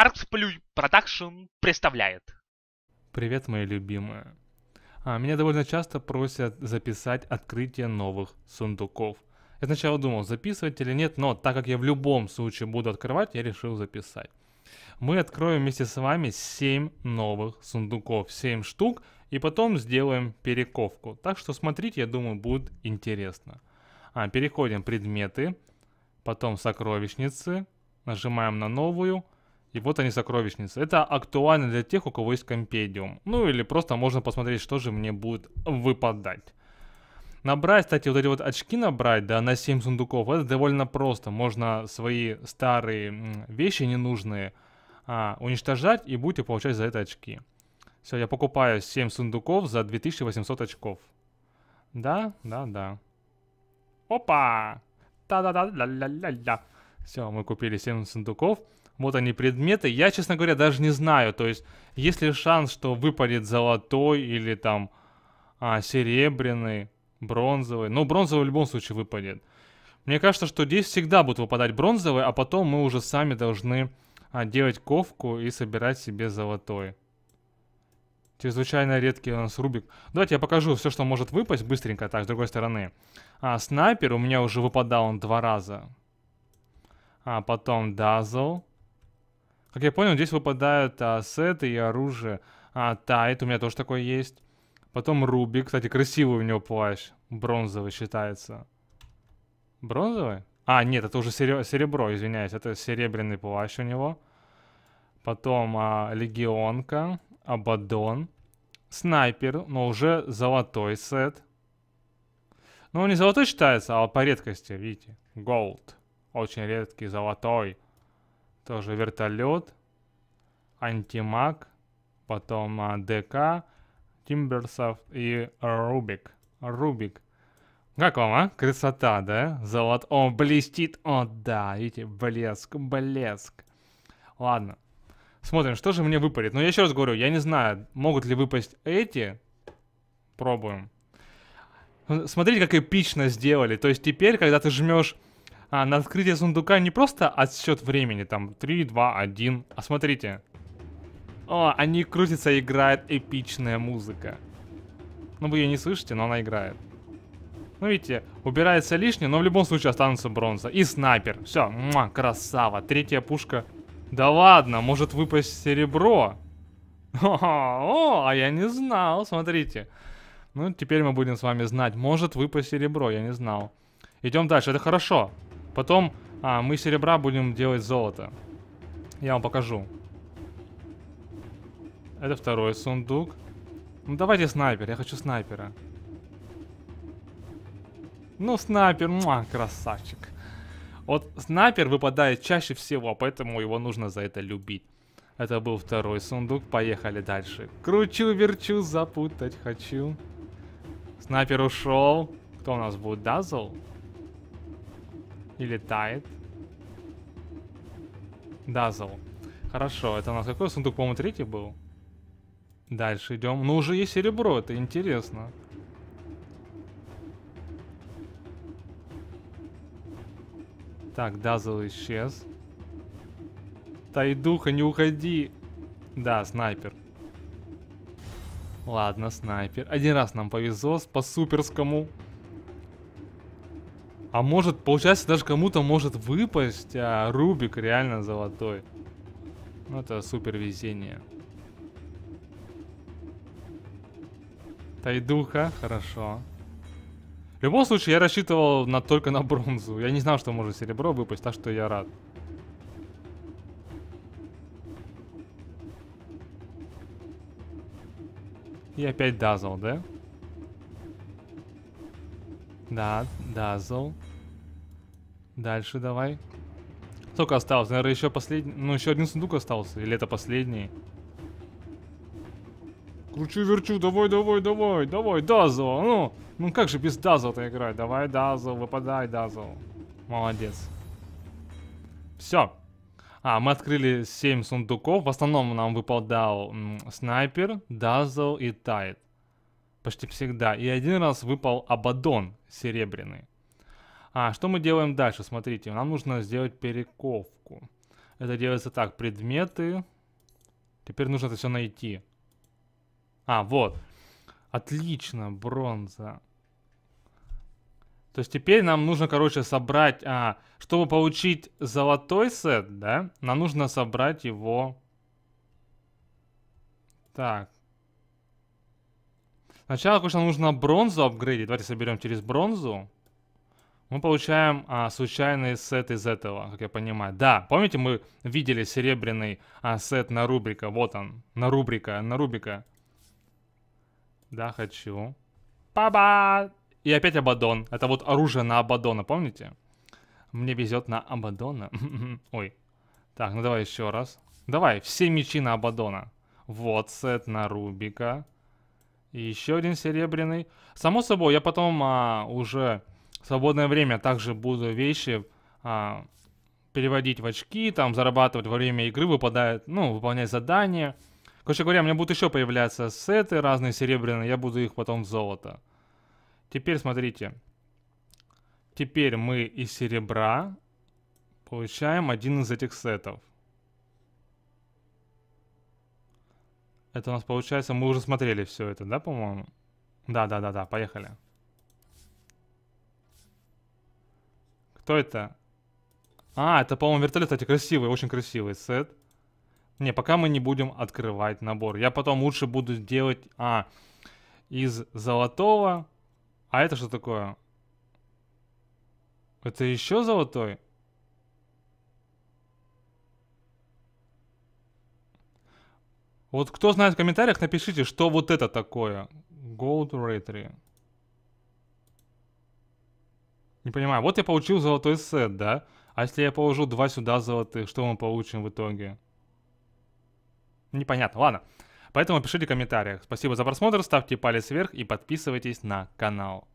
Arts Production представляет. Привет, мои любимые. А, меня довольно часто просят записать открытие новых сундуков. Я сначала думал, записывать или нет, но так как я в любом случае буду открывать, я решил записать. Мы откроем вместе с вами 7 новых сундуков, 7 штук, и потом сделаем перековку. Так что смотрите, я думаю, будет интересно. А, переходим предметы, потом сокровищницы, нажимаем на новую – и вот они сокровищницы. Это актуально для тех, у кого есть компедиум. Ну или просто можно посмотреть, что же мне будет выпадать. Набрать, кстати, вот эти вот очки набрать, да, на 7 сундуков, это довольно просто. Можно свои старые вещи ненужные а, уничтожать и будете получать за это очки. Все, я покупаю 7 сундуков за 2800 очков. Да, да, да. Опа! Та-да-да-ля-ля-ля-ля. Все, мы купили 7 сундуков. Вот они предметы. Я, честно говоря, даже не знаю. То есть, есть ли шанс, что выпадет золотой или там а, серебряный, бронзовый. Но ну, бронзовый в любом случае выпадет. Мне кажется, что здесь всегда будут выпадать бронзовые, а потом мы уже сами должны а, делать ковку и собирать себе золотой. Чрезвычайно редкий у нас рубик. Давайте я покажу все, что может выпасть быстренько, так, с другой стороны. А, снайпер у меня уже выпадал он два раза. А, потом дазл. Как я понял, здесь выпадают ассеты и оружие. А, тайт, у меня тоже такое есть. Потом Руби, кстати, красивый у него плащ. Бронзовый считается. Бронзовый? А, нет, это уже серебро, извиняюсь. Это серебряный плащ у него. Потом а, Легионка, Абадон, Снайпер, но уже золотой сет. Ну, он не золотой считается, а по редкости, видите. Голд. Очень редкий, золотой. Тоже вертолет. Антимаг. Потом а, ДК. Тимберсов и Рубик. Рубик. Как вам, а? Красота, да? Золото. О, блестит. О, да. Видите, блеск, блеск. Ладно. Смотрим, что же мне выпадет. Но я еще раз говорю, я не знаю, могут ли выпасть эти. Пробуем. Смотрите, как эпично сделали. То есть теперь, когда ты жмешь а, на открытие сундука не просто отсчет времени, там 3, 2, 1. А смотрите. О, они крутятся, играет эпичная музыка. Ну, вы ее не слышите, но она играет. Ну, видите, убирается лишнее, но в любом случае останутся бронза. И снайпер. Все, муа, красава. Третья пушка. Да ладно, может выпасть серебро. О, о, а я не знал, смотрите. Ну, теперь мы будем с вами знать. Может выпасть серебро, я не знал. Идем дальше, это хорошо. Потом а, мы серебра будем делать золото. Я вам покажу. Это второй сундук. Ну давайте снайпер, я хочу снайпера. Ну снайпер, муа, красавчик. Вот снайпер выпадает чаще всего, поэтому его нужно за это любить. Это был второй сундук, поехали дальше. Кручу, верчу, запутать хочу. Снайпер ушел. Кто у нас будет? Дазл? Или тает. Дазл. Хорошо, это у нас какой сундук, по-моему, третий был? Дальше идем. Ну, уже есть серебро, это интересно. Так, Дазл исчез. Тайдуха, не уходи. Да, снайпер. Ладно, снайпер. Один раз нам повезло по суперскому. А может, получается, даже кому-то может выпасть, а Рубик реально золотой. Ну, это супер везение. Тайдуха, хорошо. В любом случае, я рассчитывал на, только на бронзу. Я не знал, что может серебро выпасть, так что я рад. И опять дазл, да? Да, дазл. Дальше давай. только осталось? Наверное, еще последний... Ну, еще один сундук остался. Или это последний? Кручу, верчу, давай, давай, давай, давай, Дазл, а ну. Ну как же без Дазла-то играть? Давай, Дазл, выпадай, Дазл. Молодец. Все. А, мы открыли 7 сундуков. В основном нам выпадал м, Снайпер, Дазл и Тайт. Почти всегда. И один раз выпал Абадон серебряный. А, что мы делаем дальше? Смотрите, нам нужно сделать перековку. Это делается так, предметы. Теперь нужно это все найти. А, вот. Отлично, бронза. То есть теперь нам нужно, короче, собрать... А, чтобы получить золотой сет, да, нам нужно собрать его... Так. Сначала, конечно, нужно бронзу апгрейдить. Давайте соберем через бронзу. Мы получаем а, случайный сет из этого, как я понимаю. Да, помните, мы видели серебряный а, сет на рубрика. Вот он. На рубрика, на рубрика. Да, хочу. Паба! И опять Абадон. Это вот оружие на Абадона, помните? Мне везет на Абадона. Ой. Так, ну давай еще раз. Давай, все мечи на Абадона. Вот сет на Рубика. И еще один серебряный. Само собой, я потом а, уже свободное время также буду вещи а, переводить в очки, там зарабатывать во время игры, выпадает, ну, выполнять задания. Короче говоря, у меня будут еще появляться сеты разные серебряные, я буду их потом в золото. Теперь смотрите. Теперь мы из серебра получаем один из этих сетов. Это у нас получается, мы уже смотрели все это, да, по-моему? Да, да, да, да, поехали. Кто это? А, это, по-моему, вертолет, кстати, красивый, очень красивый сет. Не, пока мы не будем открывать набор. Я потом лучше буду делать... А, из золотого. А это что такое? Это еще золотой? Вот кто знает в комментариях, напишите, что вот это такое. Gold Rate не понимаю, вот я получил золотой сет, да? А если я положу два сюда золотых, что мы получим в итоге? Непонятно, ладно. Поэтому пишите в комментариях. Спасибо за просмотр, ставьте палец вверх и подписывайтесь на канал.